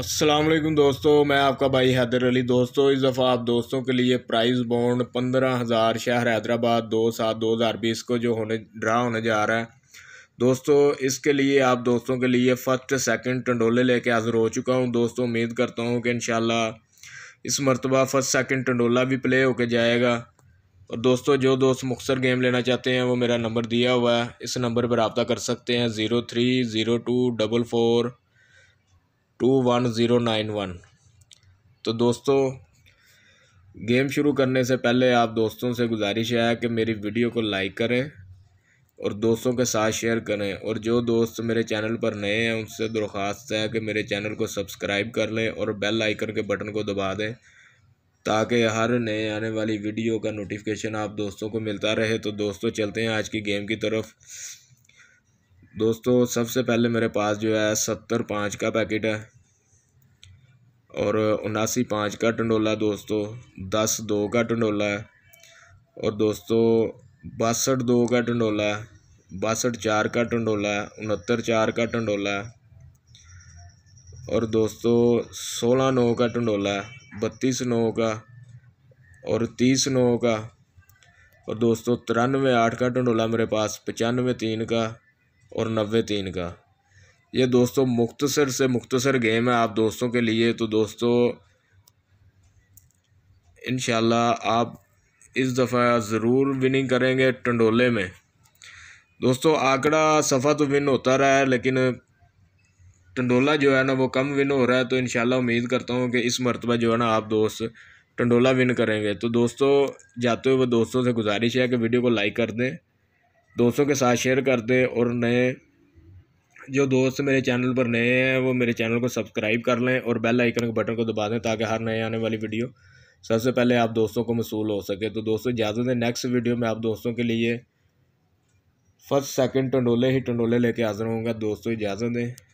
असलम दोस्तों मैं आपका भाई हैदर अली दोस्तों इस दफ़ा आप दोस्तों के लिए प्राइस बॉन्ड पंद्रह हज़ार शहर हैदराबाद दो सात दो हज़ार बीस को जो होने ड्रा होने जा रहा है दोस्तों इसके लिए आप दोस्तों के लिए फ़र्स्ट सेकंड टंडोले लेके हाज़िर हो चुका हूँ दोस्तों उम्मीद करता हूँ कि इन इस मरतबा फ़र्स्ट सेकेंड टंडोला भी प्ले होके जाएगा और दोस्तों जो दोस्त मुख्तर गेम लेना चाहते हैं वो मेरा नंबर दिया हुआ है इस नंबर पर रबता कर सकते हैं zero three zero two double four two one zero nine one तो दोस्तों गेम शुरू करने से पहले आप दोस्तों से गुजारिश है कि मेरी वीडियो को लाइक करें और दोस्तों के साथ शेयर करें और जो दोस्त मेरे चैनल पर नए हैं उनसे दरख्वास्त है कि मेरे चैनल को सब्सक्राइब कर लें और बेल आइकन के बटन को दबा दें ताकि हर नए आने वाली वीडियो का नोटिफिकेशन आप दोस्तों को मिलता रहे तो दोस्तों चलते हैं आज की गेम की तरफ दोस्तों सबसे पहले मेरे पास जो है सत्तर पाँच का पैकेट है और उनासी पाँच का टंडोला दोस्तों दस दो का टंडोला है और दोस्तों बासठ दो का टंडोला है बासठ चार का टंडोला है उनहत्तर चार का टंडोला है और दोस्तों सोलह नौ का टंडोला है बत्तीस नौ का और तीस नौ का और दोस्तों तिरानवे आठ का टंडोला मेरे पास पचानवे तीन का और नब्बे तीन का ये दोस्तों मुख्तसर से मुख्तसर गेम है आप दोस्तों के लिए तो दोस्तों इन आप इस दफ़ा ज़रूर विनिंग करेंगे टंडोले में दोस्तों आंकड़ा सफ़ा तो विन होता रहा है लेकिन टंडोला जो है ना वो कम विन हो रहा है तो इन उम्मीद करता हूँ कि इस मरतबा जो है ना आप दोस्त टंडोला विन करेंगे तो दोस्तों जाते हुए दोस्तों से गुजारिश है कि वीडियो को लाइक कर दें दोस्तों के साथ शेयर कर दें और नए जो दोस्त मेरे चैनल पर नए हैं वो मेरे चैनल को सब्सक्राइब कर लें और बेल आइकन के बटन को दबा दें ताकि हर नए आने वाली वीडियो सबसे पहले आप दोस्तों को मसूल हो सके तो दोस्तों इजाज़त है नेक्स्ट वीडियो में आप दोस्तों के लिए फ़र्स्ट सेकंड टंडोले ही टंडोले लेके हाजिर होंगे दोस्तों इजाज़त दें